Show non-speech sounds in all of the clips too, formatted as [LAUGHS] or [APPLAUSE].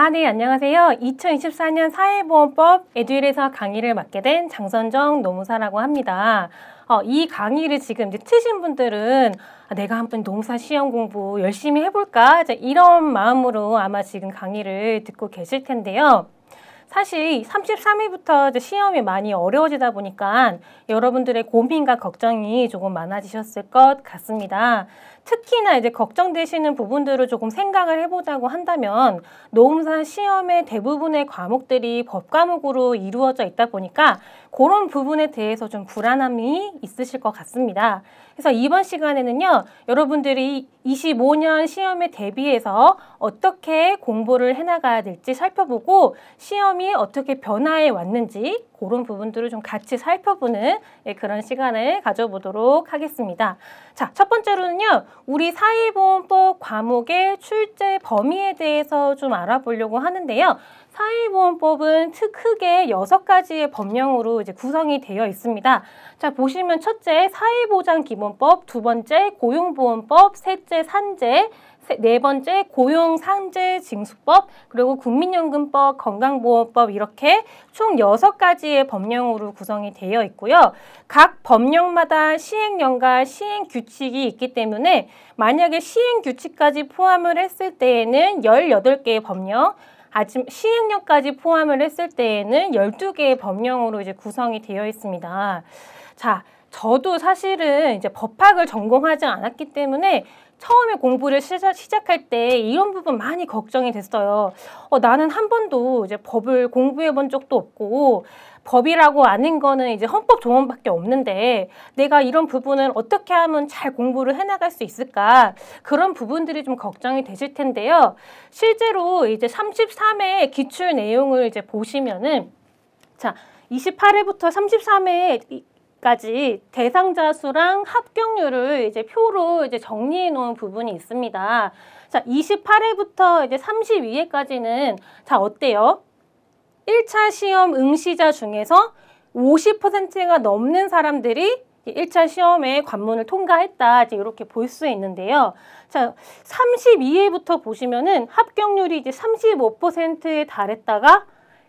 아, 네, 안녕하세요. 2024년 사회보험법 에듀일에서 강의를 맡게 된 장선정 노무사라고 합니다. 어, 이 강의를 지금 이제 트신 분들은 아, 내가 한번 농사 시험 공부 열심히 해볼까? 이런 마음으로 아마 지금 강의를 듣고 계실 텐데요. 사실 33일부터 시험이 많이 어려워지다 보니까 여러분들의 고민과 걱정이 조금 많아지셨을 것 같습니다. 특히나 이제 걱정되시는 부분들을 조금 생각을 해보자고 한다면 노무사 시험의 대부분의 과목들이 법과목으로 이루어져 있다 보니까 그런 부분에 대해서 좀 불안함이 있으실 것 같습니다. 그래서 이번 시간에는요, 여러분들이 25년 시험에 대비해서 어떻게 공부를 해나가야 될지 살펴보고 시험이 어떻게 변화해 왔는지 그런 부분들을 좀 같이 살펴보는 예, 그런 시간을 가져보도록 하겠습니다. 자, 첫 번째로는요, 우리 사회보험법 과목의 출제 범위에 대해서 좀 알아보려고 하는데요. 사회보험법은 크게 여섯 가지의 법령으로 이제 구성이 되어 있습니다. 자, 보시면 첫째 사회보장기본법, 두 번째 고용보험법, 셋째 산재, 네 번째 고용산재징수법 그리고 국민연금법 건강보험법 이렇게 총 여섯 가지의 법령으로 구성이 되어 있고요. 각 법령마다 시행령과 시행규칙이 있기 때문에 만약에 시행규칙까지 포함을 했을 때에는 열여덟 개의 법령 아침 시행령까지 포함을 했을 때에는 열두 개의 법령으로 이제 구성이 되어 있습니다. 자, 저도 사실은 이제 법학을 전공하지 않았기 때문에 처음에 공부를 시작, 할때 이런 부분 많이 걱정이 됐어요. 어, 나는 한 번도 이제 법을 공부해 본 적도 없고 법이라고 아는 거는 이제 헌법 조문밖에 없는데 내가 이런 부분을 어떻게 하면 잘 공부를 해나갈 수 있을까 그런 부분들이 좀 걱정이 되실 텐데요. 실제로 이제 33회 기출 내용을 이제 보시면은 자 28회부터 33회 까지 대상자 수랑 합격률을 이제 표로 이제 정리해 놓은 부분이 있습니다. 자, 28회부터 이제 32회까지는 자, 어때요? 1차 시험 응시자 중에서 50%가 넘는 사람들이 1차 시험에 관문을 통과했다. 이제 이렇게 볼 수 있는데요. 자, 32회부터 보시면은 합격률이 이제 35%에 달했다가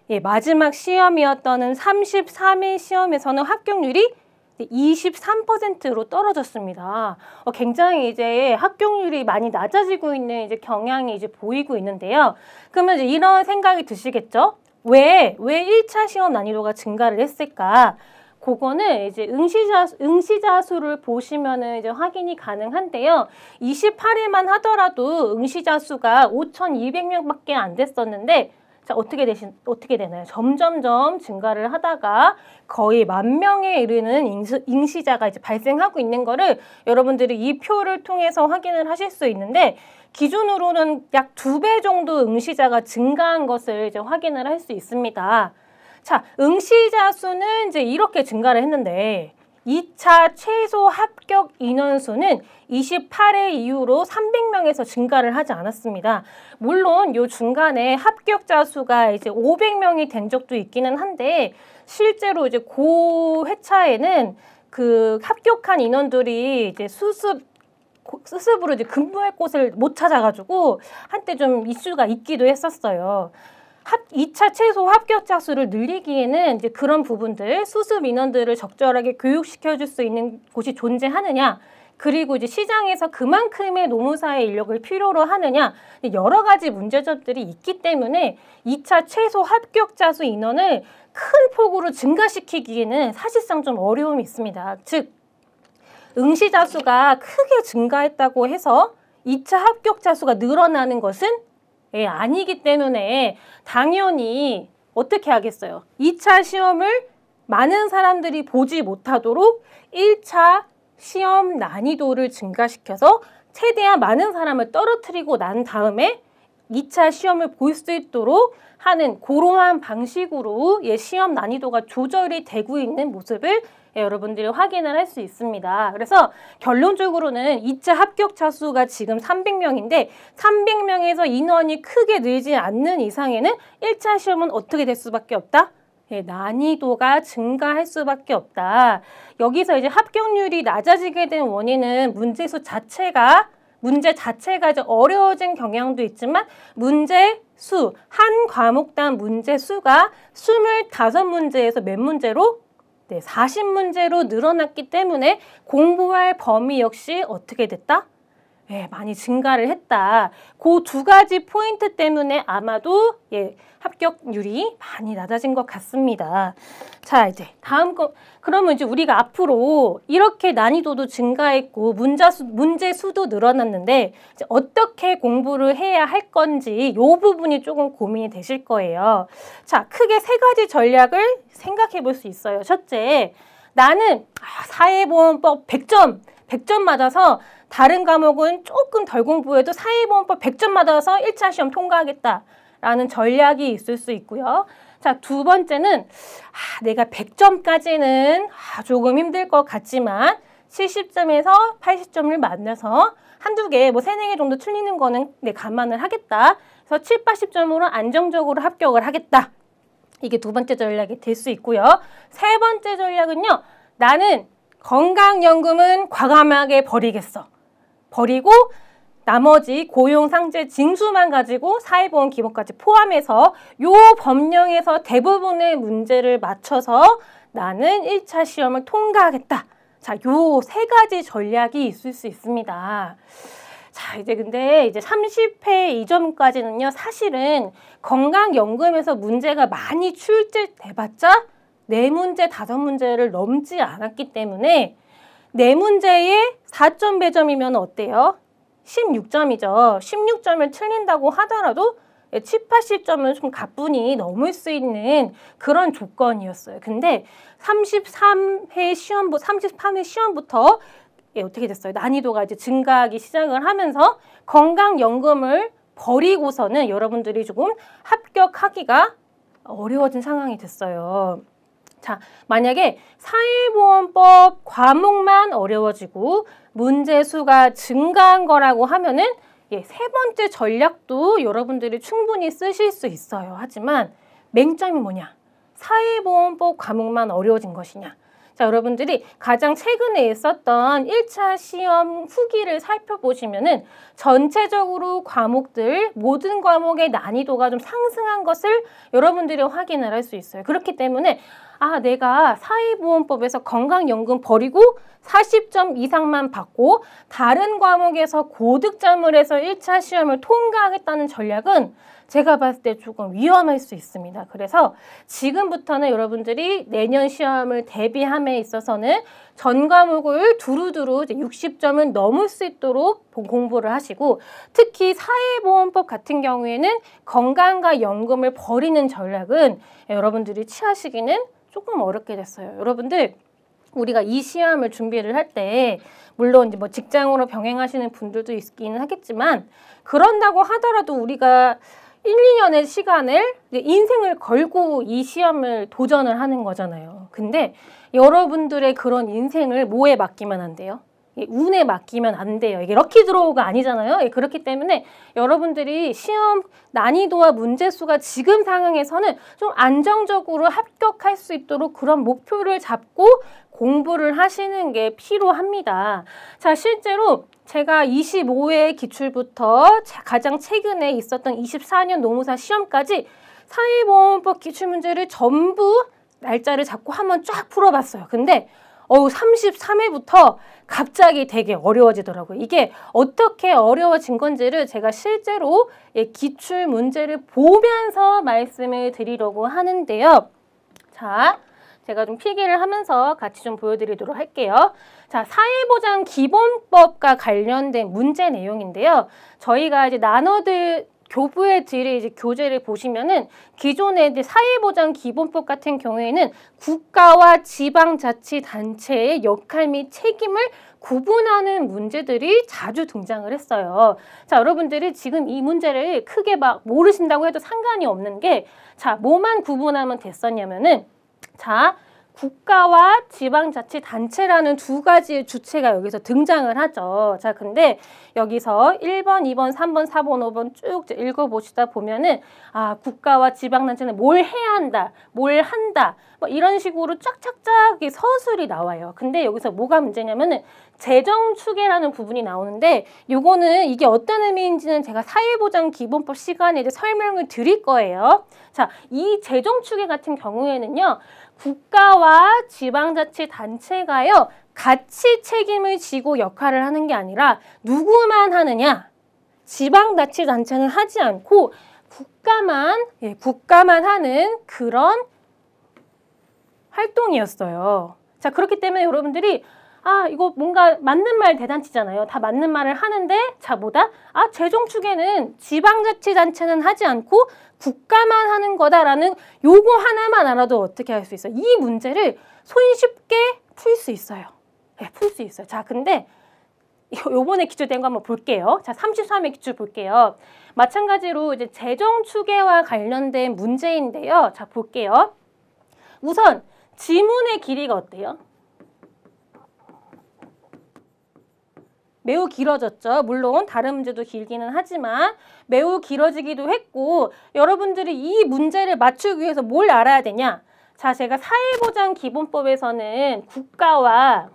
예, 마지막 시험이었던 33회 시험에서는 합격률이 23%로 떨어졌습니다. 어, 굉장히 이제 합격률이 많이 낮아지고 있는 이제 경향이 이제 보이고 있는데요. 그러면 이제 이런 생각이 드시겠죠? 왜, 왜 1차 시험 난이도가 증가를 했을까? 그거는 이제 응시자, 응시자 수를 보시면은 이제 확인이 가능한데요. 28일만 하더라도 응시자 수가 5,200명 밖에 안 됐었는데, 자, 어떻게 되신, 어떻게 되나요? 점점점 증가를 하다가 거의 만 명에 이르는 인수, 응시자가 이제 발생하고 있는 거를 여러분들이 이 표를 통해서 확인을 하실 수 있는데, 기준으로는 약 두 배 정도 응시자가 증가한 것을 이제 확인을 할 수 있습니다. 자, 응시자 수는 이제 이렇게 증가를 했는데 2차 최소 합격 인원수는 28회 이후로 300명에서 증가를 하지 않았습니다. 물론 요 중간에 합격자 수가 이제 500명이 된 적도 있기는 한데 실제로 이제 고 회차에는 그 합격한 인원들이 이제 수습 스스로 이제 근무할 곳을 못 찾아가지고 한때 좀 이슈가 있기도 했었어요. 합, 2차 최소 합격자 수를 늘리기에는 이제 그런 부분들, 수습 인원들을 적절하게 교육시켜줄 수 있는 곳이 존재하느냐, 그리고 이제 시장에서 그만큼의 노무사의 인력을 필요로 하느냐, 여러 가지 문제점들이 있기 때문에 2차 최소 합격자 수 인원을 큰 폭으로 증가시키기에는 사실상 좀 어려움이 있습니다. 즉, 응시자 수가 크게 증가했다고 해서 2차 합격자 수가 늘어나는 것은 예, 아니기 때문에 당연히 어떻게 하겠어요? 2차 시험을 많은 사람들이 보지 못하도록 1차 시험 난이도를 증가시켜서 최대한 많은 사람을 떨어뜨리고 난 다음에 2차 시험을 볼 수 있도록 하는 고러한 방식으로 예, 시험 난이도가 조절이 되고 있는 모습을 예, 여러분들이 확인을 할 수 있습니다. 그래서 결론적으로는 2차 합격 자수가 지금 300명인데 300명에서 인원이 크게 늘지 않는 이상에는 1차 시험은 어떻게 될 수밖에 없다? 예, 난이도가 증가할 수밖에 없다. 여기서 이제 합격률이 낮아지게 된 원인은 문제수 자체가 문제 자체가 이제 어려워진 경향도 있지만 문제 수, 한 과목당 문제 수가 2 5 문제에서몇 문제로 네, 40문제로 늘어났기 때문에 공부할 범위 역시 어떻게 됐다? 예, 많이 증가를 했다. 그 두 가지 포인트 때문에 아마도 예, 합격률이 많이 낮아진 것 같습니다. 자, 이제 다음 거 그러면 이제 우리가 앞으로 이렇게 난이도도 증가했고 문자 수, 문제 수도 늘어났는데 이제 어떻게 공부를 해야 할 건지 요 부분이 조금 고민이 되실 거예요. 자, 크게 세 가지 전략을 생각해 볼 수 있어요. 첫째, 나는 아, 사회보험법 100점, 100점 맞아서 다른 과목은 조금 덜 공부해도 사회보험법 100점 받아서 1차 시험 통과하겠다라는 전략이 있을 수 있고요. 자, 두 번째는 아, 내가 100점까지는 아, 조금 힘들 것 같지만 70점에서 80점을 만나서 한두 개, 뭐 세네 개 정도 틀리는 거는 내 감안을 하겠다. 그래서 7, 80점으로 안정적으로 합격을 하겠다. 이게 두 번째 전략이 될 수 있고요. 세 번째 전략은요. 나는 건강연금은 과감하게 버리겠어. 버리고 나머지 고용상재 징수만 가지고 사회보험 기본까지 포함해서 요 법령에서 대부분의 문제를 맞춰서 나는 일차 시험을 통과하겠다. 자, 요 세 가지 전략이 있을 수 있습니다. 자, 이제 근데 이제 30회 이전까지는요, 사실은 건강연금에서 문제가 많이 출제돼봤자 네 문제, 다섯 문제를 넘지 않았기 때문에 네 문제에 4점 배점이면 어때요? 16점이죠. 16점을 틀린다고 하더라도 7, 예, 80점은 좀 가뿐히 넘을 수 있는 그런 조건이었어요. 근데 33회 시험, 33회 시험부터 예, 어떻게 됐어요? 난이도가 이제 증가하기 시작을 하면서 건강연금을 버리고서는 여러분들이 조금 합격하기가 어려워진 상황이 됐어요. 자, 만약에 사회보험법 과목만 어려워지고 문제 수가 증가한 거라고 하면은 예, 세 번째 전략도 여러분들이 충분히 쓰실 수 있어요. 하지만 맹점이 뭐냐? 사회보험법 과목만 어려워진 것이냐? 자, 여러분들이 가장 최근에 있었던 1차 시험 후기를 살펴보시면은 전체적으로 과목들, 모든 과목의 난이도가 좀 상승한 것을 여러분들이 확인을 할 수 있어요. 그렇기 때문에 아 내가 사회보험법에서 건강연금 버리고 40점 이상만 받고 다른 과목에서 고득점을 해서 1차 시험을 통과하겠다는 전략은 제가 봤을 때 조금 위험할 수 있습니다. 그래서 지금부터는 여러분들이 내년 시험을 대비함에 있어서는 전 과목을 두루두루 60점을 넘을 수 있도록 공부를 하시고 특히 사회보험법 같은 경우에는 건강과 연금을 버리는 전략은 여러분들이 취하시기는 조금 어렵게 됐어요. 여러분들 우리가 이 시험을 준비를 할 때 물론 이제 뭐 직장으로 병행하시는 분들도 있기는 하겠지만 그런다고 하더라도 우리가 1, 2년의 시간을 인생을 걸고 이 시험을 도전을 하는 거잖아요. 근데 여러분들의 그런 인생을 뭐에 맡기면 안 돼요? 예, 운에 맡기면 안 돼요. 이게 럭키 드로우가 아니잖아요. 예, 그렇기 때문에 여러분들이 시험 난이도와 문제 수가 지금 상황에서는 좀 안정적으로 합격할 수 있도록 그런 목표를 잡고 공부를 하시는 게 필요합니다. 자, 실제로 제가 25회 기출부터 가장 최근에 있었던 24년 노무사 시험까지 사회보험법 기출문제를 전부 날짜를 잡고 한번 쫙 풀어봤어요. 근데 어우 33회부터 갑자기 되게 어려워지더라고요. 이게 어떻게 어려워진 건지를 제가 실제로 기출 문제를 보면서 말씀을 드리려고 하는데요. 자, 제가 좀 필기를 하면서 같이 좀 보여드리도록 할게요. 자, 사회보장 기본법과 관련된 문제 내용인데요. 저희가 이제 나눠들 교부에 드릴 이제 교재를 보시면은 기존의 이제 사회보장 기본법 같은 경우에는 국가와 지방자치단체의 역할 및 책임을 구분하는 문제들이 자주 등장을 했어요. 자, 여러분들이 지금 이 문제를 크게 막 모르신다고 해도 상관이 없는 게 자, 뭐만 구분하면 됐었냐면은 자, 국가와 지방자치단체라는 두 가지의 주체가 여기서 등장을 하죠. 자, 근데 여기서 1번, 2번, 3번, 4번, 5번 쭉 읽어보시다 보면은 아, 국가와 지방단체는 뭘 해야 한다, 뭘 한다, 뭐 이런 식으로 쫙쫙쫙 서술이 나와요. 근데 여기서 뭐가 문제냐면은 재정추계라는 부분이 나오는데 요거는 이게 어떤 의미인지는 제가 사회보장기본법 시간에 이제 설명을 드릴 거예요. 자, 이 재정추계 같은 경우에는요. 국가와 지방자치단체가요 같이 책임을 지고 역할을 하는 게 아니라 누구만 하느냐 지방자치단체는 하지 않고 국가만 예, 국가만 하는 그런 활동이었어요. 자 그렇기 때문에 여러분들이 아 이거 뭔가 맞는 말대단치잖아요다 맞는 말을 하는데 자 뭐다? 아 재정축에는 지방자치단체는 하지 않고 국가만 하는 거다라는 요거 하나만 알아도 어떻게 할 수 있어요? 이 문제를 손쉽게 풀 수 있어요. 네, 예, 풀 수 있어요. 자 근데 요번에 기출된 거 한번 볼게요. 자, 33회 기출 볼게요. 마찬가지로 이제 재정 추계와 관련된 문제인데요. 자, 볼게요. 우선 지문의 길이가 어때요? 매우 길어졌죠. 물론 다른 문제도 길기는 하지만 매우 길어지기도 했고 여러분들이 이 문제를 맞추기 위해서 뭘 알아야 되냐? 자, 제가 사회보장기본법에서는 국가와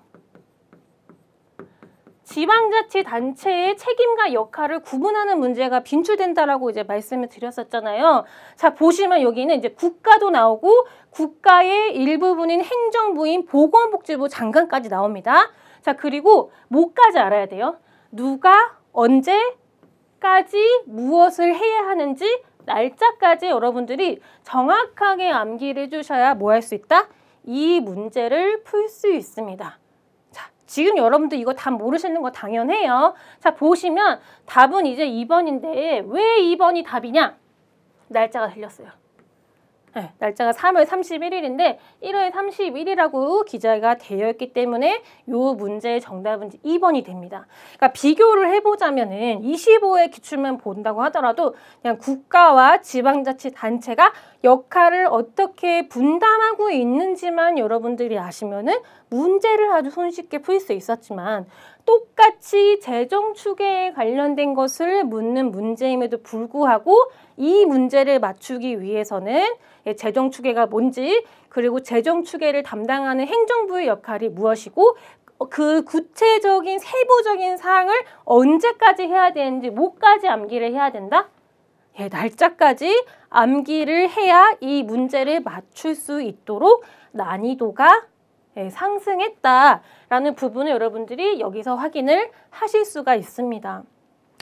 지방자치단체의 책임과 역할을 구분하는 문제가 빈출된다라고 이제 말씀을 드렸었잖아요. 자, 보시면 여기는 이제 국가도 나오고 국가의 일부분인 행정부인 보건복지부 장관까지 나옵니다. 자, 그리고 뭐까지 알아야 돼요? 누가 언제까지 무엇을 해야 하는지 날짜까지 여러분들이 정확하게 암기를 해주셔야 뭐 할 수 있다? 이 문제를 풀 수 있습니다. 자, 지금 여러분들 이거 다 모르시는 거 당연해요. 자, 보시면 답은 이제 2번인데 왜 2번이 답이냐? 날짜가 틀렸어요. 네, 날짜가 3월 31일인데 1월 31일이라고 기재가 되어 있기 때문에 요 문제의 정답은 2번이 됩니다. 그러니까 비교를 해보자면은 25의 기출만 본다고 하더라도 그냥 국가와 지방자치단체가 역할을 어떻게 분담하고 있는지만 여러분들이 아시면은 문제를 아주 손쉽게 풀 수 있었지만 똑같이 재정 추계에 관련된 것을 묻는 문제임에도 불구하고 이 문제를 맞추기 위해서는 예, 재정 추계가 뭔지 그리고 재정 추계를 담당하는 행정부의 역할이 무엇이고 그 구체적인 세부적인 사항을 언제까지 해야 되는지 뭐까지 암기를 해야 된다? 예, 날짜까지 암기를 해야 이 문제를 맞출 수 있도록 난이도가 예, 상승했다라는 부분을 여러분들이 여기서 확인을 하실 수가 있습니다.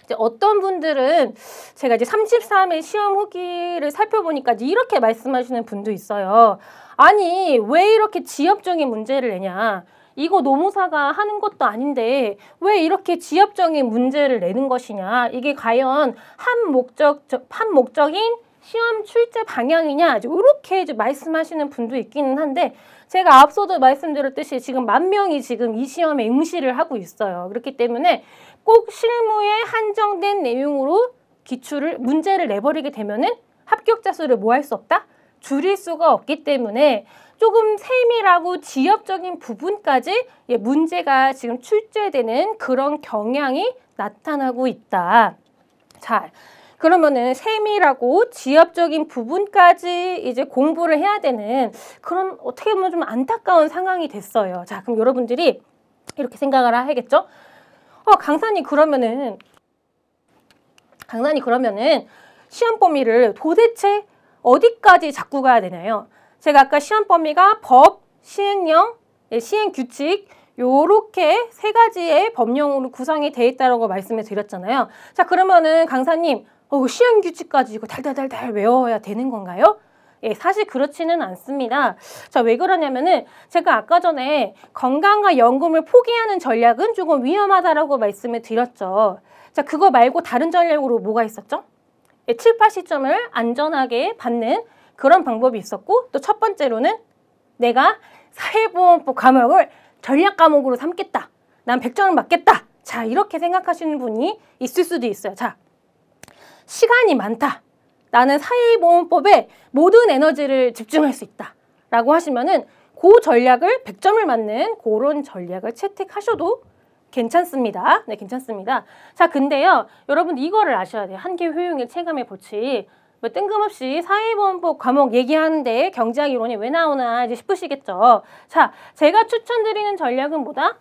이제 어떤 분들은 제가 이제 33일 시험 후기를 살펴보니까 이렇게 말씀하시는 분도 있어요. 아니, 왜 이렇게 지엽적인 문제를 내냐? 이거 노무사가 하는 것도 아닌데 왜 이렇게 지엽적인 문제를 내는 것이냐? 이게 과연 한 목적, 한 목적인 시험 출제 방향이냐? 이렇게 이제 말씀하시는 분도 있기는 한데 제가 앞서도 말씀드렸듯이 지금 만 명이 지금 이 시험에 응시를 하고 있어요. 그렇기 때문에 꼭 실무에 한정된 내용으로 기출을 문제를 내버리게 되면은 합격자 수를 뭐 할 수 없다? 줄일 수가 없기 때문에 조금 세밀하고 지역적인 부분까지 예, 문제가 지금 출제되는 그런 경향이 나타나고 있다. 자, 그러면은 세밀하고 지엽적인 부분까지 이제 공부를 해야 되는 그런 어떻게 보면 좀 안타까운 상황이 됐어요. 자, 그럼 여러분들이 이렇게 생각을 하겠죠? 어, 강사님 그러면은 강사님 그러면은 시험 범위를 도대체 어디까지 잡고 가야 되나요? 제가 아까 시험 범위가 법, 시행령, 예, 시행 규칙 요렇게 세 가지의 법령으로 구성이 돼 있다라고 말씀을 드렸잖아요. 자, 그러면은 강사님 어, 시험 규칙까지 이거 달달달달 외워야 되는 건가요? 예, 사실 그렇지는 않습니다. 자, 왜 그러냐면은 제가 아까 전에 건강과 연금을 포기하는 전략은 조금 위험하다라고 말씀을 드렸죠. 자, 그거 말고 다른 전략으로 뭐가 있었죠? 예, 7, 8시점을 안전하게 받는 그런 방법이 있었고 또 첫 번째로는 내가 사회보험법 과목을 전략 과목으로 삼겠다. 난 100점을 맞겠다. 자, 이렇게 생각하시는 분이 있을 수도 있어요. 자, 시간이 많다. 나는 사회보험법에 모든 에너지를 집중할 수 있다. 라고 하시면은 고 그 전략을 100점을 맞는 그런 전략을 채택하셔도 괜찮습니다. 네, 괜찮습니다. 자, 근데요. 여러분 이거를 아셔야 돼요. 한계 효용의 체감의 법칙. 뭐 뜬금없이 사회보험법 과목 얘기하는데 경제학 이론이 왜 나오나 이제 싶으시겠죠. 자, 제가 추천드리는 전략은 뭐다?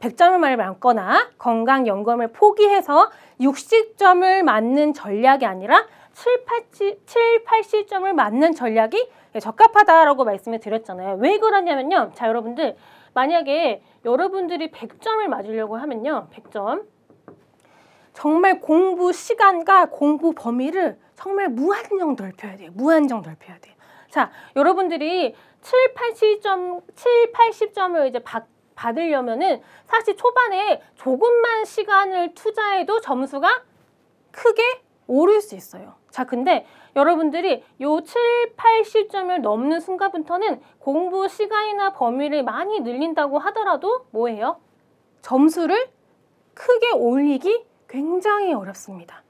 100점을 많거나 건강연금을 포기해서 60점을 맞는 전략이 아니라 7, 80, 7, 80점을 맞는 전략이 적합하다라고 말씀을 드렸잖아요. 왜 그러냐면요. 자, 여러분들 만약에 여러분들이 100점을 맞으려고 하면요. 100점. 정말 공부 시간과 공부 범위를 정말 무한정 넓혀야 돼요. 무한정 넓혀야 돼요. 자, 여러분들이 7, 80점, 7, 80점을 이제 받 받으려면은 사실 초반에 조금만 시간을 투자해도 점수가 크게 오를 수 있어요. 자, 근데 여러분들이 요 7, 80점을 넘는 순간부터는 공부 시간이나 범위를 많이 늘린다고 하더라도 뭐예요? 점수를 크게 올리기 굉장히 어렵습니다.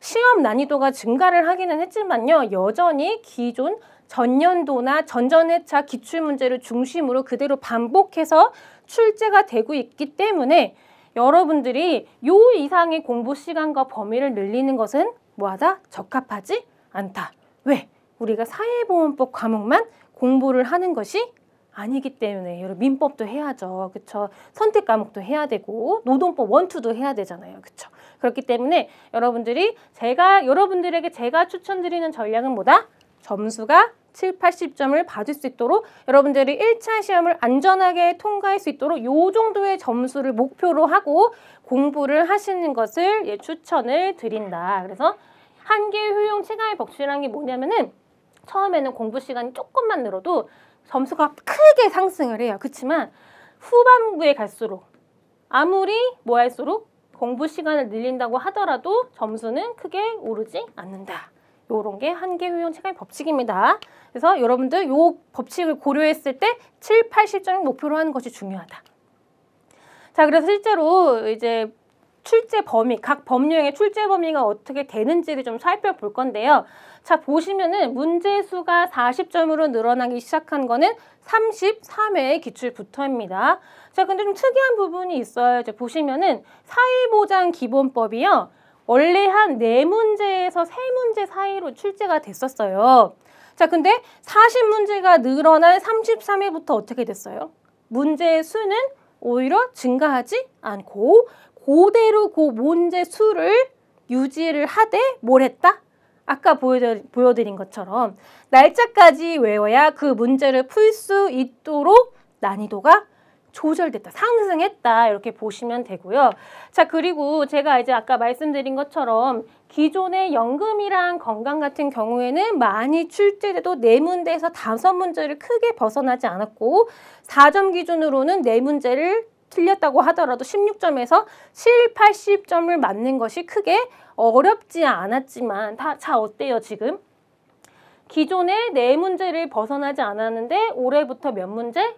시험 난이도가 증가를 하기는 했지만요. 여전히 기존 전년도나 전전회차 기출 문제를 중심으로 그대로 반복해서 출제가 되고 있기 때문에 여러분들이 요 이상의 공부 시간과 범위를 늘리는 것은 뭐하다? 적합하지 않다. 왜? 우리가 사회보험법 과목만 공부를 하는 것이 아니기 때문에 여러 분 민법도 해야죠. 그렇죠? 선택 과목도 해야 되고 노동법 원투도 해야 되잖아요. 그렇죠? 그렇기 때문에 여러분들이 제가 여러분들에게 제가 추천드리는 전략은 뭐다? 점수가 칠, 팔십 점을 받을 수 있도록 여러분들이 일차 시험을 안전하게 통과할 수 있도록 요 정도의 점수를 목표로 하고 공부를 하시는 것을 예, 추천을 드린다. 그래서 한계 효용 체감의 법칙이라는 게 뭐냐면은 처음에는 공부 시간이 조금만 늘어도 점수가 크게 상승을 해요. 그렇지만 후반부에 갈수록 아무리 뭐 할수록 공부 시간을 늘린다고 하더라도 점수는 크게 오르지 않는다. 요런 게 한계 효용 체감의 법칙입니다. 그래서 여러분들 요 법칙을 고려했을 때 7, 80점을 목표로 하는 것이 중요하다. 자, 그래서 실제로 이제 출제 범위, 각 법령의 출제 범위가 어떻게 되는지를 좀 살펴볼 건데요. 자, 보시면은 문제 수가 40점으로 늘어나기 시작한 거는 33회 기출부터입니다. 자, 근데 좀 특이한 부분이 있어요. 이제 보시면은 사회보장 기본법이요. 원래 한 네문제에서세문제 사이로 출제가 됐었어요. 자, 근데 40문제가 늘어난 33회부터 어떻게 됐어요? 문제의 수는 오히려 증가하지 않고 고대로 그 문제 수를 유지를 하되 뭘 했다? 아까 보여드린 것처럼 날짜까지 외워야 그 문제를 풀 수 있도록 난이도가 조절됐다, 상승했다 이렇게 보시면 되고요. 자 그리고 제가 이제 아까 말씀드린 것처럼 기존의 연금이랑 건강 같은 경우에는 많이 출제돼도 네문제에서 다섯 문제를 크게 벗어나지 않았고 사점 기준으로는 네문제를 틀렸다고 하더라도 16점에서 7, 80점을 맞는 것이 크게 어렵지 않았지만 다, 자 어때요 지금? 기존의 네 문제를 벗어나지 않았는데 올해부터 몇 문제?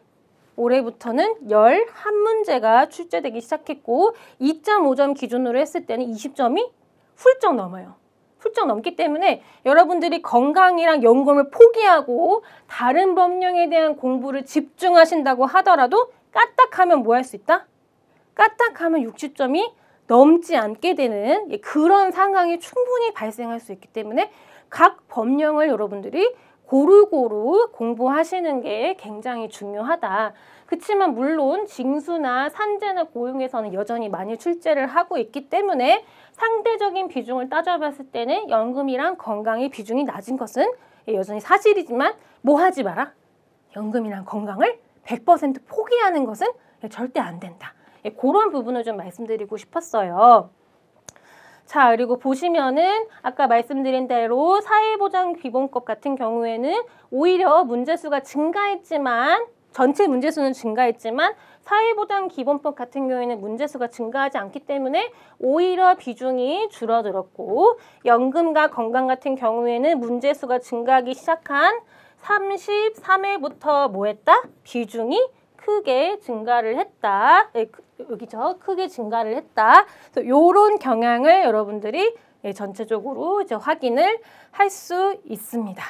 올해부터는 열 한문제가 출제되기 시작했고 2.5점 기준으로 했을 때는 20점이 훌쩍 넘어요. 훌쩍 넘기 때문에 여러분들이 건강이랑 연금을 포기하고 다른 법령에 대한 공부를 집중하신다고 하더라도 까딱하면 뭐 할 수 있다? 까딱하면 60점이 넘지 않게 되는 예, 그런 상황이 충분히 발생할 수 있기 때문에 각 법령을 여러분들이 고루고루 공부하시는 게 굉장히 중요하다. 그렇만 물론 징수나 산재나 고용에서는 여전히 많이 출제를 하고 있기 때문에 상대적인 비중을 따져봤을 때는 연금이랑 건강의 비중이 낮은 것은 여전히 사실이지만 뭐 하지 마라. 연금이랑 건강을 100% 포기하는 것은 절대 안 된다. 예, 그런 부분을 좀 말씀드리고 싶었어요. 자, 그리고 보시면은 아까 말씀드린 대로 사회보장 기본법 같은 경우에는 오히려 문제수가 증가했지만 전체 문제수는 증가했지만 사회보장 기본법 같은 경우에는 문제수가 증가하지 않기 때문에 오히려 비중이 줄어들었고 연금과 건강 같은 경우에는 문제수가 증가하기 시작한 삼십삼회부터뭐 했다? 비중이 크게 증가를 했다. 예, 여기죠. 크게 증가를 했다. 그래서 요런 경향을 여러분들이 예, 전체적으로 이제 확인을 할 수 있습니다.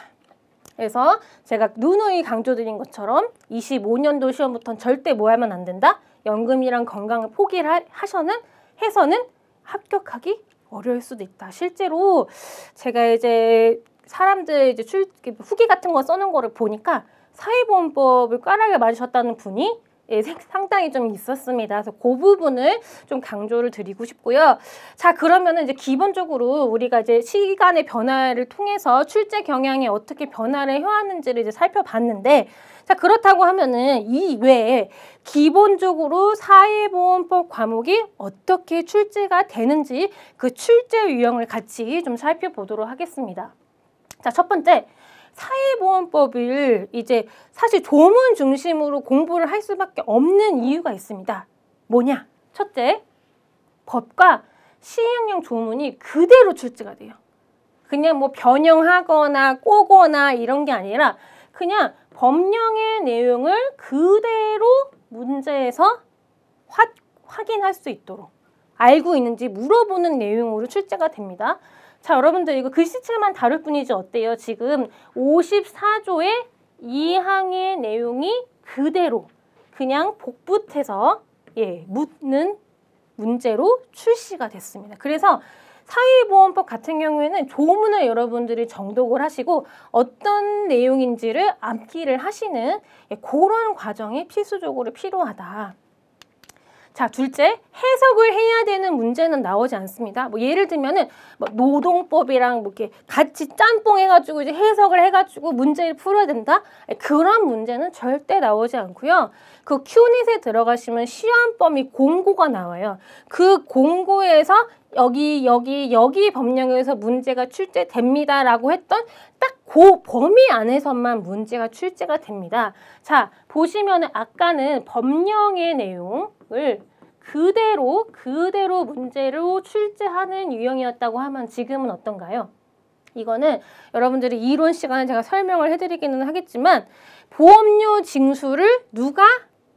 그래서 제가 누누이 강조드린 것처럼 25년도 시험부터는 절대 뭐 하면 안 된다. 연금이랑 건강을 포기를 하셔는 해서는 합격하기 어려울 수도 있다. 실제로 제가 이제 사람들 이제 출 후기 같은 거써놓 거를 보니까 사회보험법을 까라게 맞으셨다는 분이 예, 상당히 좀 있었습니다. 그래서 그 부분을 좀 강조를 드리고 싶고요. 자, 그러면은 이제 기본적으로 우리가 이제 시간의 변화를 통해서 출제 경향이 어떻게 변화를 해왔는지를 이제 살펴봤는데, 자, 그렇다고 하면은 이 외에 기본적으로 사회보험법 과목이 어떻게 출제가 되는지 그 출제 유형을 같이 좀 살펴보도록 하겠습니다. 자, 첫 번째. 사회보험법을 이제 사실 조문 중심으로 공부를 할 수밖에 없는 이유가 있습니다. 뭐냐? 첫째, 법과 시행령 조문이 그대로 출제가 돼요. 그냥 뭐 변형하거나 꼬거나 이런 게 아니라 그냥 법령의 내용을 그대로 문제에서 확, 확인할 수 있도록 알고 있는지 물어보는 내용으로 출제가 됩니다. 자, 여러분들 이거 글씨체만 다를 뿐이지 어때요? 지금 54조의 이항의 내용이 그대로 그냥 복붙해서 예, 묻는 문제로 출시가 됐습니다. 그래서 사회보험법 같은 경우에는 조문을 여러분들이 정독을 하시고 어떤 내용인지를 암기를 하시는 예, 그런 과정이 필수적으로 필요하다. 자, 둘째, 해석을 해야 되는 문제는 나오지 않습니다. 뭐 예를 들면은 뭐 노동법이랑 뭐 이렇게 같이 짬뽕 해가지고 이제 해석을 해가지고 문제를 풀어야 된다? 그런 문제는 절대 나오지 않고요. 그 큐닛에 들어가시면 시험범위 공고가 나와요. 그 공고에서 여기 여기 여기 법령에서 문제가 출제됩니다라고 했던 딱 그 범위 안에서만 문제가 출제가 됩니다. 자 보시면은 아까는 법령의 내용 을 그대로 그대로 문제로 출제하는 유형이었다고 하면 지금은 어떤가요? 이거는 여러분들이 이론 시간에 제가 설명을 해드리기는 하겠지만 보험료 징수를 누가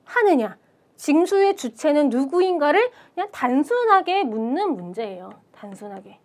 하느냐 징수의 주체는 누구인가를 그냥 단순하게 묻는 문제예요. 단순하게.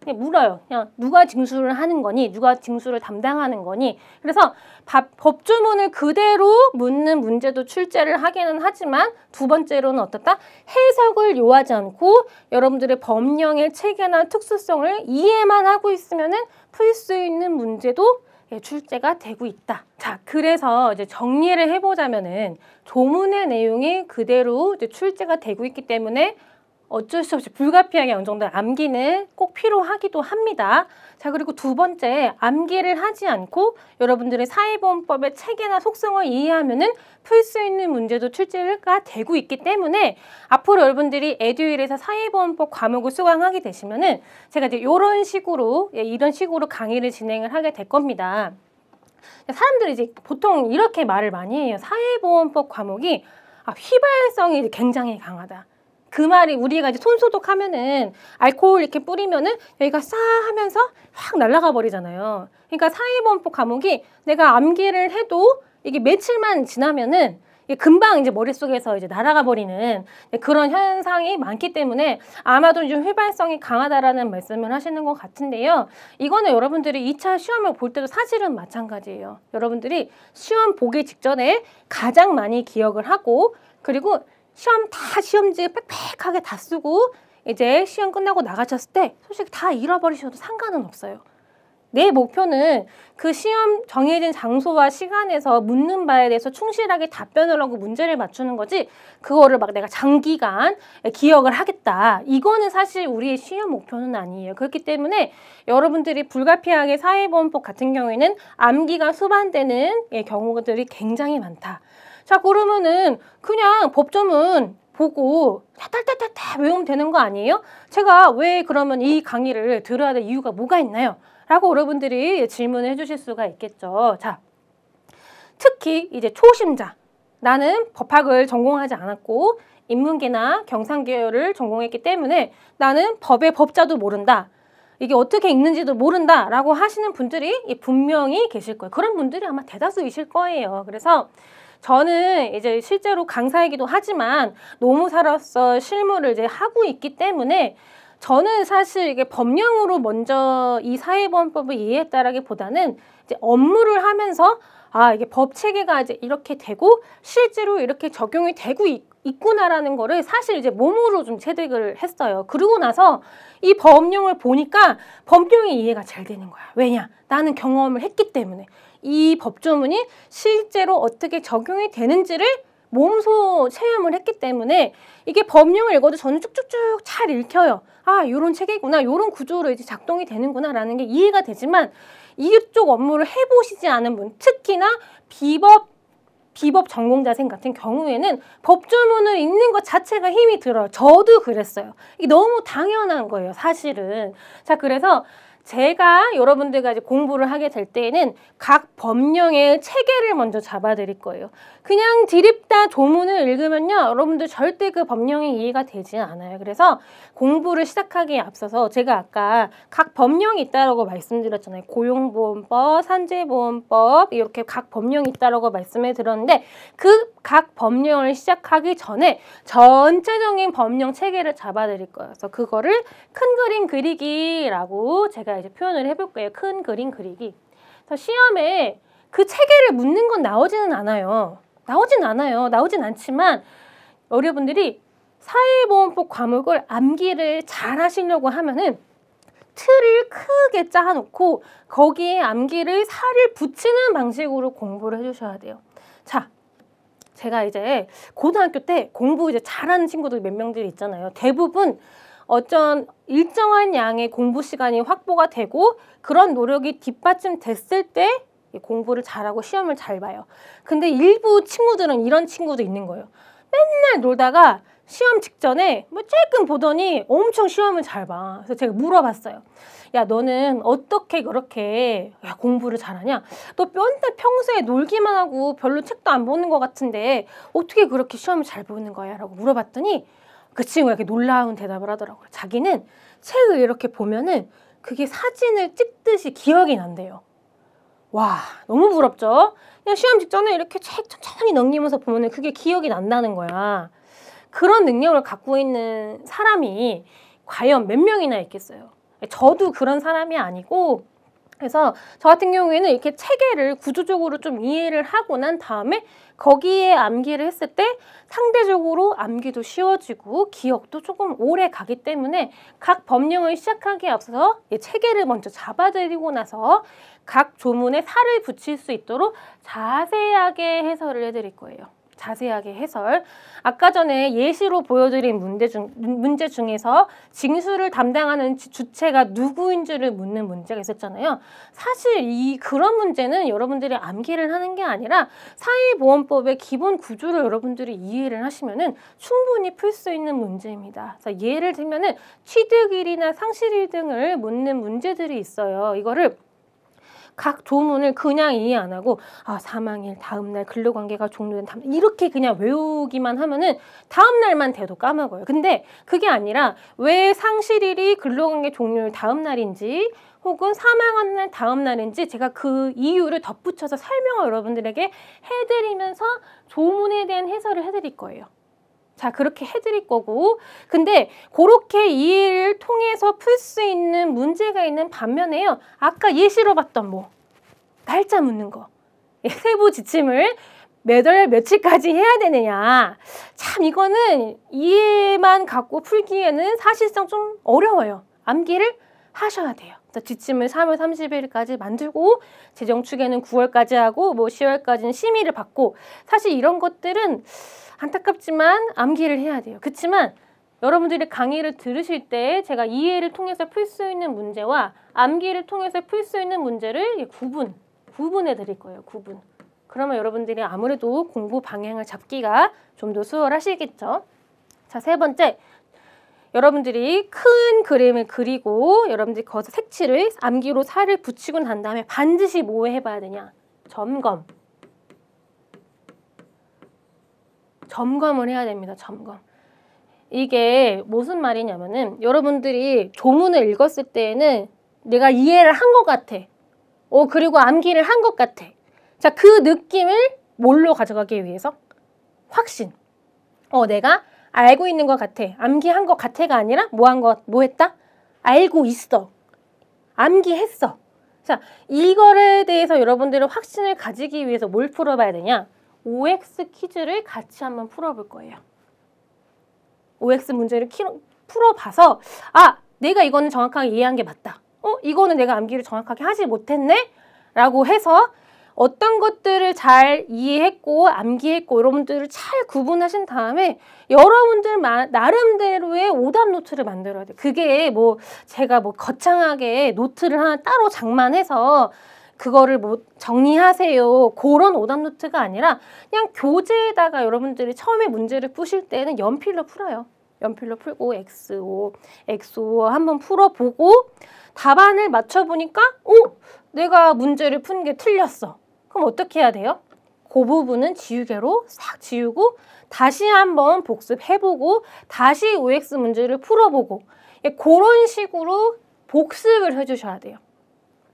그냥 물어요. 그냥 누가 징수를 하는 거니? 누가 징수를 담당하는 거니? 그래서 밥, 법조문을 그대로 묻는 문제도 출제를 하기는 하지만 두 번째로는 어떻다? 해석을 요하지 않고 여러분들의 법령의 체계나 특수성을 이해만 하고 있으면풀 수 있는 문제도 예, 출제가 되고 있다. 자, 그래서 이제 정리를 해보자면은 조문의 내용이 그대로 이제 출제가 되고 있기 때문에 어쩔 수 없이 불가피하게 어느 정도 암기는 꼭 필요하기도 합니다. 자 그리고 두 번째 암기를 하지 않고 여러분들의 사회보험법의 체계나 속성을 이해하면 은풀 수 있는 문제도 출제가 되고 있기 때문에 앞으로 여러분들이 에듀윌에서 사회보험법 과목을 수강하게 되시면 은 제가 이제 이런 식으로 예, 이런 식으로 강의를 진행을 하게 될 겁니다. 사람들이 이제 보통 이렇게 말을 많이 해요. 사회보험법 과목이 아, 휘발성이 굉장히 강하다. 그 말이 우리가 이제 손 소독하면은 알코올 이렇게 뿌리면은 여기가 싸 하면서 확 날아가 버리잖아요. 그러니까 사이범포 감옥이 내가 암기를 해도 이게 며칠만 지나면은 금방 이제 머릿속에서 이제 날아가 버리는 그런 현상이 많기 때문에 아마도 좀 휘발성이 강하다라는 말씀을 하시는 것 같은데요. 이거는 여러분들이 이차 시험을 볼 때도 사실은 마찬가지예요. 여러분들이 시험 보기 직전에 가장 많이 기억을 하고 그리고 시험 다 시험지 빽빽하게 다 쓰고 이제 시험 끝나고 나가셨을 때 솔직히 다 잃어버리셔도 상관은 없어요. 내 목표는 그 시험 정해진 장소와 시간에서 묻는 바에 대해서 충실하게 답변을 하고 문제를 맞추는 거지 그거를 막 내가 장기간 기억을 하겠다 이거는 사실 우리의 시험 목표는 아니에요 그렇기 때문에 여러분들이 불가피하게 사회보험법 같은 경우에는 암기가 수반되는 예, 경우들이 굉장히 많다 자 그러면은 그냥 법조문 보고 다탈다탈다 외우면 되는 거 아니에요? 제가 왜 그러면 이 강의를 들어야 될 이유가 뭐가 있나요? 라고 여러분들이 질문을 해주실 수가 있겠죠. 자, 특히 이제 초심자. 나는 법학을 전공하지 않았고 인문계나 경상계열을 전공했기 때문에 나는 법의 법자도 모른다. 이게 어떻게 읽는지도 모른다 라고 하시는 분들이 분명히 계실 거예요. 그런 분들이 아마 대다수이실 거예요. 그래서 저는 이제 실제로 강사이기도 하지만 노무사로서 실무를 이제 하고 있기 때문에 저는 사실 이게 법령으로 먼저 이 사회보험법을 이해했다라기보다는 이제 업무를 하면서 아 이게 법 체계가 이제 이렇게 되고 실제로 이렇게 적용이 되고 있, 구나라는 거를 사실 이제 몸으로 좀 체득을 했어요. 그러고 나서 이 법령을 보니까 법령의 이해가 잘 되는 거야. 왜냐? 나는 경험을 했기 때문에. 이 법조문이 실제로 어떻게 적용이 되는지를 몸소 체험을 했기 때문에 이게 법령을 읽어도 저는 쭉쭉쭉 잘 읽혀요. 아, 요런 체계구나. 요런 구조로 이제 작동이 되는구나라는 게 이해가 되지만 이쪽 업무를 해보시지 않은 분, 특히나 비법, 비법 전공자생 같은 경우에는 법조문을 읽는 것 자체가 힘이 들어요. 저도 그랬어요. 이게 너무 당연한 거예요, 사실은. 자, 그래서 제가 여러분들과 이제 공부를 하게 될 때에는 각 법령의 체계를 먼저 잡아드릴 거예요. 그냥 드립다 조문을 읽으면요. 여러분들 절대 그 법령이 이해가 되지 않아요. 그래서 공부를 시작하기에 앞서서 제가 아까 각 법령이 있다라고 말씀드렸잖아요. 고용보험법, 산재보험법 이렇게 각 법령이 있다라고 말씀을 드렸는데 그 각 법령을 시작하기 전에 전체적인 법령 체계를 잡아드릴 거예요. 그래서 그거를 큰 그림 그리기라고 제가 이제 표현을 해볼 거예요. 큰 그림 그리기. 그래서 시험에 그 체계를 묻는 건 나오지는 않아요. 나오진 않아요. 나오진 않지만 여러분들이 사회보험법 과목을 암기를 잘 하시려고 하면은 틀을 크게 짜놓고 거기에 암기를 살을 붙이는 방식으로 공부를 해주셔야 돼요. 자, 제가 이제 고등학교 때 공부 이제 잘하는 친구들 몇 명들이 있잖아요. 대부분 어쩐 일정한 양의 공부 시간이 확보가 되고 그런 노력이 뒷받침 됐을 때 공부를 잘하고 시험을 잘 봐요. 근데 일부 친구들은 이런 친구도 있는 거예요. 맨날 놀다가 시험 직전에 뭐 조금 보더니 엄청 시험을 잘 봐. 그래서 제가 물어봤어요. 야 너는 어떻게 그렇게 야, 공부를 잘하냐? 너 맨날 평소에 놀기만 하고 별로 책도 안 보는 것 같은데 어떻게 그렇게 시험을 잘 보는 거야? 라고 물어봤더니 그 친구가 이렇게 놀라운 대답을 하더라고요. 자기는 책을 이렇게 보면은 그게 사진을 찍듯이 기억이 난대요. 와, 너무 부럽죠? 그냥 시험 직전에 이렇게 책 천천히 넘기면서 보면은 그게 기억이 난다는 거야. 그런 능력을 갖고 있는 사람이 과연 몇 명이나 있겠어요? 저도 그런 사람이 아니고 그래서 저 같은 경우에는 이렇게 체계를 구조적으로 좀 이해를 하고 난 다음에 거기에 암기를 했을 때 상대적으로 암기도 쉬워지고 기억도 조금 오래 가기 때문에 각 법령을 시작하기에 앞서서 체계를 먼저 잡아들이고 나서 각 조문에 살을 붙일 수 있도록 자세하게 해설을 해드릴 거예요. 자세하게 해설. 아까 전에 예시로 보여드린 문제, 중, 문제 중에서 징수를 담당하는 주체가 누구인지를 묻는 문제가 있었잖아요. 사실 이 그런 문제는 여러분들이 암기를 하는 게 아니라 사회보험법의 기본 구조를 여러분들이 이해를 하시면은 충분히 풀 수 있는 문제입니다. 예를 들면은 취득일이나 상실일 등을 묻는 문제들이 있어요. 이거를 각 조문을 그냥 이해 안 하고 아 사망일 다음날 근로관계가 종료된 다음 이렇게 그냥 외우기만 하면은 다음날만 돼도 까먹어요. 근데 그게 아니라 왜 상실일이 근로관계 종료일 다음날인지 혹은 사망한 날 다음 날인지 제가 그 이유를 덧붙여서 설명을 여러분들에게 해드리면서 조문에 대한 해설을 해드릴 거예요. 자 그렇게 해드릴 거고 근데 그렇게 이 일을 통해서 풀 수 있는 문제가 있는 반면에요 아까 예시로 봤던 뭐 날짜 묻는 거 예, 세부 지침을 몇 월 며칠까지 해야 되느냐 참 이거는 이해만 갖고 풀기에는 사실상 좀 어려워요 암기를 하셔야 돼요 지침을 3월 30일까지 만들고 재정 축에는 9월까지 하고 뭐 10월까지는 심의를 받고 사실 이런 것들은 안타깝지만 암기를 해야 돼요. 그렇지만 여러분들이 강의를 들으실 때 제가 이해를 통해서 풀 수 있는 문제와 암기를 통해서 풀 수 있는 문제를 구분, 구분해 드릴 거예요. 구분. 그러면 여러분들이 아무래도 공부 방향을 잡기가 좀 더 수월하시겠죠. 자, 세 번째. 여러분들이 큰 그림을 그리고 여러분들이 거기서 색칠을 암기로 살을 붙이고 난 다음에 반드시 뭐 해봐야 되냐? 점검. 점검을 해야 됩니다. 점검. 이게 무슨 말이냐면은 여러분들이 조문을 읽었을 때에는 내가 이해를 한 것 같아. 어, 그리고 암기를 한 것 같아. 자, 그 느낌을 뭘로 가져가기 위해서? 확신. 어, 내가 알고 있는 것 같아. 암기한 것 같아가 아니라 뭐 한 것, 뭐 했다? 알고 있어. 암기했어. 자, 이거에 대해서 여러분들은 확신을 가지기 위해서 뭘 풀어봐야 되냐? OX 퀴즈를 같이 한번 풀어볼 거예요. OX 문제를 키로, 풀어봐서 아 내가 이거는 정확하게 이해한 게 맞다. 어 이거는 내가 암기를 정확하게 하지 못했네 라고 해서 어떤 것들을 잘 이해했고 암기했고 여러분들을 잘 구분하신 다음에 여러분들 나름대로의 오답 노트를 만들어야 돼. 그게 뭐 제가 뭐 거창하게 노트를 하나 따로 장만해서 그거를 뭐 정리하세요. 그런 오답노트가 아니라 그냥 교재에다가 여러분들이 처음에 문제를 푸실 때는 연필로 풀어요. 연필로 풀고 XO, XO 한번 풀어보고 답안을 맞춰보니까 오! 어? 내가 문제를 푼 게 틀렸어. 그럼 어떻게 해야 돼요? 그 부분은 지우개로 싹 지우고 다시 한번 복습해보고 다시 OX 문제를 풀어보고 예, 그런 식으로 복습을 해주셔야 돼요.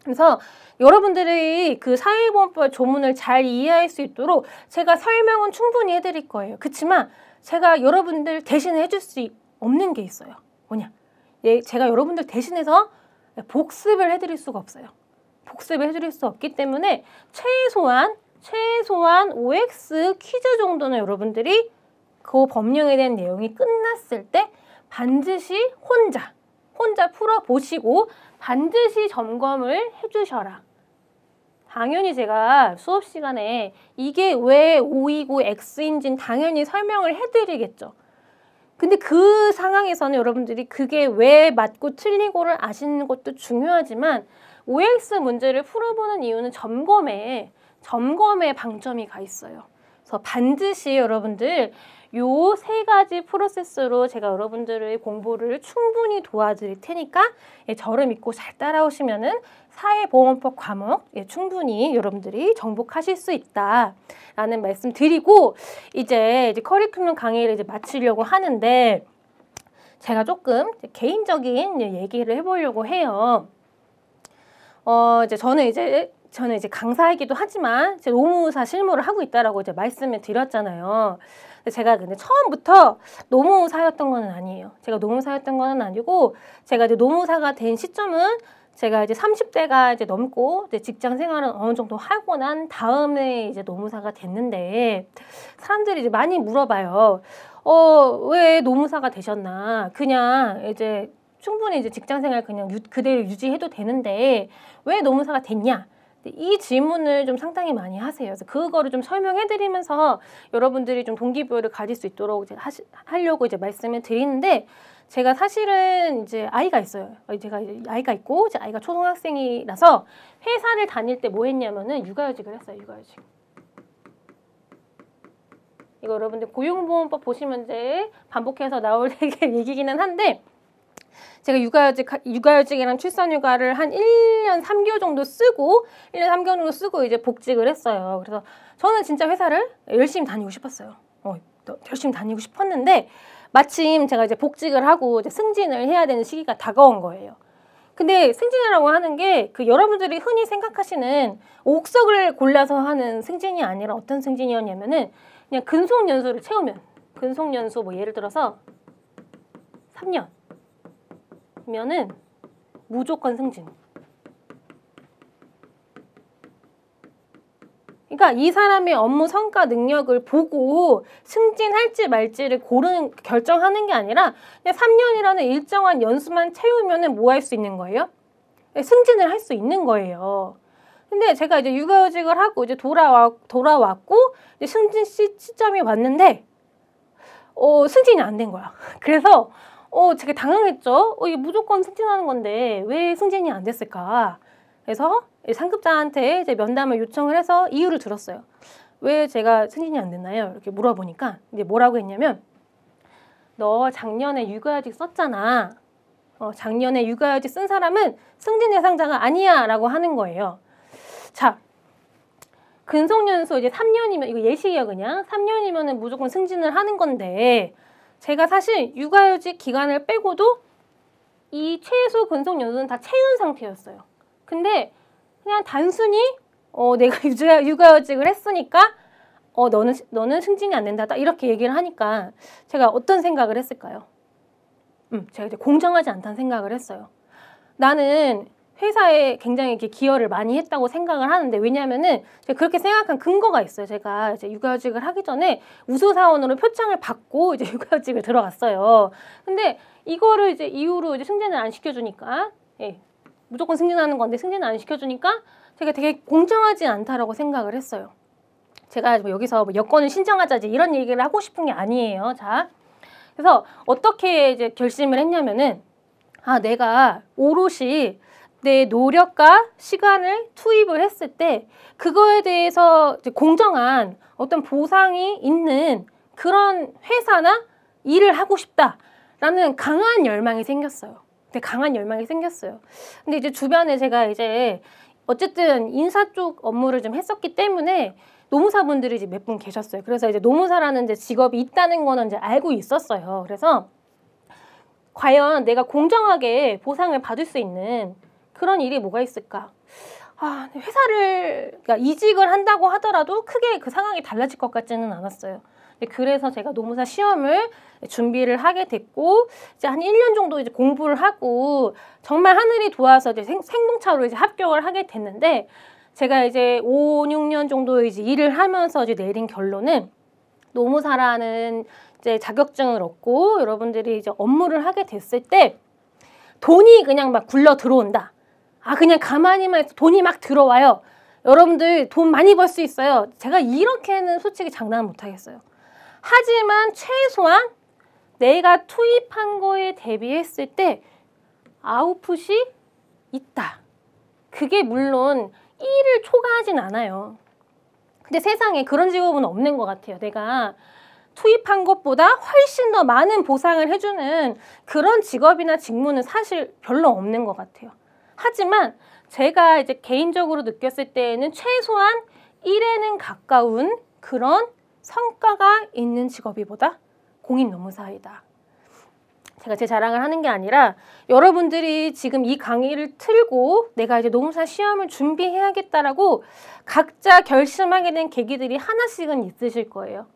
그래서 여러분들이 그 사회보험법 조문을 잘 이해할 수 있도록 제가 설명은 충분히 해드릴 거예요. 그렇지만 제가 여러분들 대신 해줄 수 없는 게 있어요. 뭐냐? 예, 제가 여러분들 대신해서 복습을 해드릴 수가 없어요. 복습을 해드릴 수 없기 때문에 최소한 최소한 OX 퀴즈 정도는 여러분들이 그 법령에 대한 내용이 끝났을 때 반드시 혼자 혼자 풀어보시고 반드시 점검을 해주셔라. 당연히 제가 수업 시간에 이게 왜 5이고 X인지는 당연히 설명을 해드리겠죠. 근데 그 상황에서는 여러분들이 그게 왜 맞고 틀리고를 아시는 것도 중요하지만 OX 문제를 풀어보는 이유는 점검에 점검에 방점이 가 있어요. 그래서 반드시 여러분들 요세 가지 프로세스로 제가 여러분들의 공부를 충분히 도와드릴 테니까 예, 저를 믿고 잘 따라오시면은 사회보험법 과목 예, 충분히 여러분들이 정복하실 수 있다라는 말씀 드리고 이제, 이제 커리큘럼 강의를 이제 마치려고 하는데 제가 조금 개인적인 얘기를 해보려고 해요. 어 이제 저는 이제 저는 이제 강사이기도 하지만 이제 노무사 실무를 하고 있다라고 이제 말씀을 드렸잖아요. 제가 근데 처음부터 노무사였던 건 아니에요. 제가 노무사였던 건 아니고 제가 이제 노무사가 된 시점은 제가 이제 30대가 이제 넘고 이제 직장 생활은 어느 정도 하고 난 다음에 이제 노무사가 됐는데 사람들이 이제 많이 물어봐요. 어, 왜 노무사가 되셨나? 그냥 이제 충분히 이제 직장 생활 그냥 유, 그대로 유지해도 되는데 왜 노무사가 됐냐? 네, 이 질문을 좀 상당히 많이 하세요. 그래서 그거를 좀 설명해드리면서 여러분들이 좀 동기부여를 가질 수 있도록 이제 하시, 하려고 이제 말씀을 드리는데 제가 사실은 이제 아이가 있어요. 제가 아이가 있고 제 아이가 초등학생이라서 회사를 다닐 때 뭐 했냐면은 육아휴직을 했어요. 육아휴직. 이거 여러분들 고용보험법 보시면 이제 반복해서 나올 [LAUGHS] 얘기기는 한데 제가 육아휴직, 육아휴직이랑 출산휴가를 한 1년 3개월 정도 쓰고 1년 3개월 정도 쓰고 이제 복직을 했어요. 그래서 저는 진짜 회사를 열심히 다니고 싶었어요. 어, 열심히 다니고 싶었는데 마침 제가 이제 복직을 하고 이제 승진을 해야 되는 시기가 다가온 거예요. 근데 승진이라고 하는 게 그 여러분들이 흔히 생각하시는 옥석을 골라서 하는 승진이 아니라 어떤 승진이었냐면은 그냥 근속 연수를 채우면 근속 연수 뭐 예를 들어서 3년 면은 무조건 승진. 그러니까 이 사람의 업무 성과 능력을 보고 승진할지 말지를 고르는 결정하는 게 아니라 그냥 3년이라는 일정한 연수만 채우면은 뭐할 수 있는 거예요? 승진을 할 수 있는 거예요. 근데 제가 이제 육아휴직을 하고 이제 돌아와 돌아왔고 이제 승진 시, 시점이 왔는데 어 승진이 안 된 거야. [LAUGHS] 그래서 어, 되게 당황했죠? 어, 이게 무조건 승진하는 건데 왜 승진이 안 됐을까? 그래서 상급자한테 이제 면담을 요청을 해서 이유를 들었어요. 왜 제가 승진이 안 됐나요? 이렇게 물어보니까 이제 뭐라고 했냐면 너 작년에 육아휴직 썼잖아. 어, 작년에 육아휴직 쓴 사람은 승진 대상자가 아니야 라고 하는 거예요. 자, 근속연수 이제 3년이면 이거 예시예요 그냥 3년이면은 무조건 승진을 하는 건데 제가 사실 육아휴직 기간을 빼고도 이 최소 근속 연수는 다 채운 상태였어요. 근데 그냥 단순히 어, 내가 [LAUGHS] 육아, 휴직을 했으니까 어, 너는, 너는 승진이 안 된다. 이렇게 얘기를 하니까 제가 어떤 생각을 했을까요? 음, 제가 이제 공정하지 않다는 생각을 했어요. 나는 회사에 굉장히 이렇게 기여를 많이 했다고 생각을 하는데 왜냐하면은 제가 그렇게 생각한 근거가 있어요. 제가 이제 육아휴직을 하기 전에 우수 사원으로 표창을 받고 이제 [LAUGHS] 육아휴직을 들어갔어요. 근데 이거를 이제 이후로 이제 승진을 안 시켜주니까 예, 무조건 승진하는 건데 승진을 안 시켜주니까 제가 되게 공정하지 않다라고 생각을 했어요. 제가 뭐 여기서 뭐 여권을 신청하자지 이런 얘기를 하고 싶은 게 아니에요. 자, 그래서 어떻게 이제 결심을 했냐면은 아 내가 오롯이 내 노력과 시간을 투입을 했을 때 그거에 대해서 공정한 어떤 보상이 있는 그런 회사나 일을 하고 싶다라는 강한 열망이 생겼어요. 근데 강한 열망이 생겼어요. 근데 이제 주변에 제가 이제 어쨌든 인사 쪽 업무를 좀 했었기 때문에 노무사분들이 이제 몇분 계셨어요. 그래서 이제 노무사라는 이제 직업이 있다는 거는 이제 알고 있었어요. 그래서 과연 내가 공정하게 보상을 받을 수 있는 그런 일이 뭐가 있을까? 아, 회사를 그러니까 이직을 한다고 하더라도 크게 그 상황이 달라질 것 같지는 않았어요. 그래서 제가 노무사 시험을 준비를 하게 됐고 이제 한 1년 정도 이제 공부를 하고 정말 하늘이 도와서 이제 생, 생동차로 이제 합격을 하게 됐는데 제가 이제 5, 6년 정도 이제 일을 하면서 이제 내린 결론은 노무사라는 이제 자격증을 얻고 여러분들이 이제 업무를 하게 됐을 때 돈이 그냥 막 굴러 들어온다. 아 그냥 가만히만 해서 돈이 막 들어와요. 여러분들 돈 많이 벌 수 있어요. 제가 이렇게는 솔직히 장담 못 하겠어요. 하지만 최소한 내가 투입한 거에 대비했을 때 아웃풋이 있다. 그게 물론 1을 초과하진 않아요. 근데 세상에 그런 직업은 없는 것 같아요. 내가 투입한 것보다 훨씬 더 많은 보상을 해주는 그런 직업이나 직무는 사실 별로 없는 것 같아요. 하지만 제가 이제 개인적으로 느꼈을 때에는 최소한 1에는 가까운 그런 성과가 있는 직업이보다 공인 노무사이다. 제가 제 자랑을 하는 게 아니라 여러분들이 지금 이 강의를 틀고 내가 이제 노무사 시험을 준비해야겠다라고 각자 결심하게 된 계기들이 하나씩은 있으실 거예요.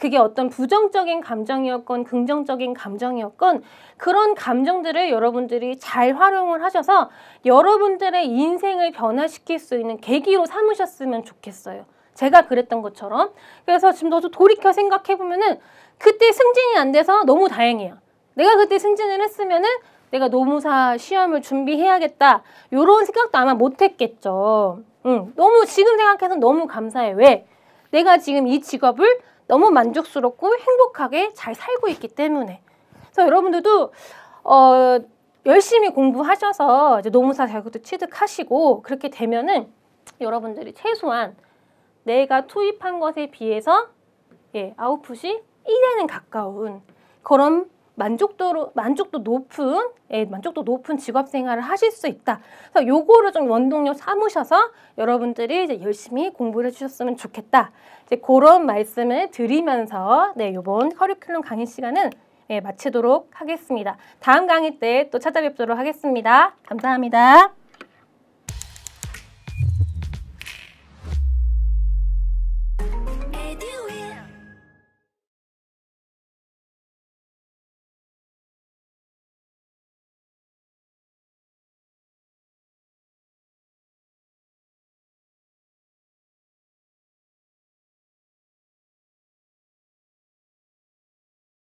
그게 어떤 부정적인 감정이었건 긍정적인 감정이었건 그런 감정들을 여러분들이 잘 활용을 하셔서 여러분들의 인생을 변화시킬 수 있는 계기로 삼으셨으면 좋겠어요. 제가 그랬던 것처럼. 그래서 지금 너도 돌이켜 생각해보면은 그때 승진이 안 돼서 너무 다행이에요. 내가 그때 승진을 했으면은 내가 노무사 시험을 준비해야겠다. 요런 생각도 아마 못했겠죠. 응. 너무 지금 생각해서 너무 감사해. 왜? 내가 지금 이 직업을 너무 만족스럽고 행복하게 잘 살고 있기 때문에 그래서 여러분들도 어, 열심히 공부하셔서 이제 노무사 자격도 취득하시고 그렇게 되면은 여러분들이 최소한 내가 투입한 것에 비해서 예, 아웃풋이 1에는 가까운 그런 만족도로 만족도 높은 예, 만족도 높은 직업 생활을 하실 수 있다. 그래서 요거를 좀 원동력 삼으셔서 여러분들이 이제 열심히 공부를 해주셨으면 좋겠다. 이제 그런 말씀을 드리면서 네 요번 커리큘럼 강의 시간은 예, 마치도록 하겠습니다. 다음 강의 때 또 찾아뵙도록 하겠습니다. 감사합니다.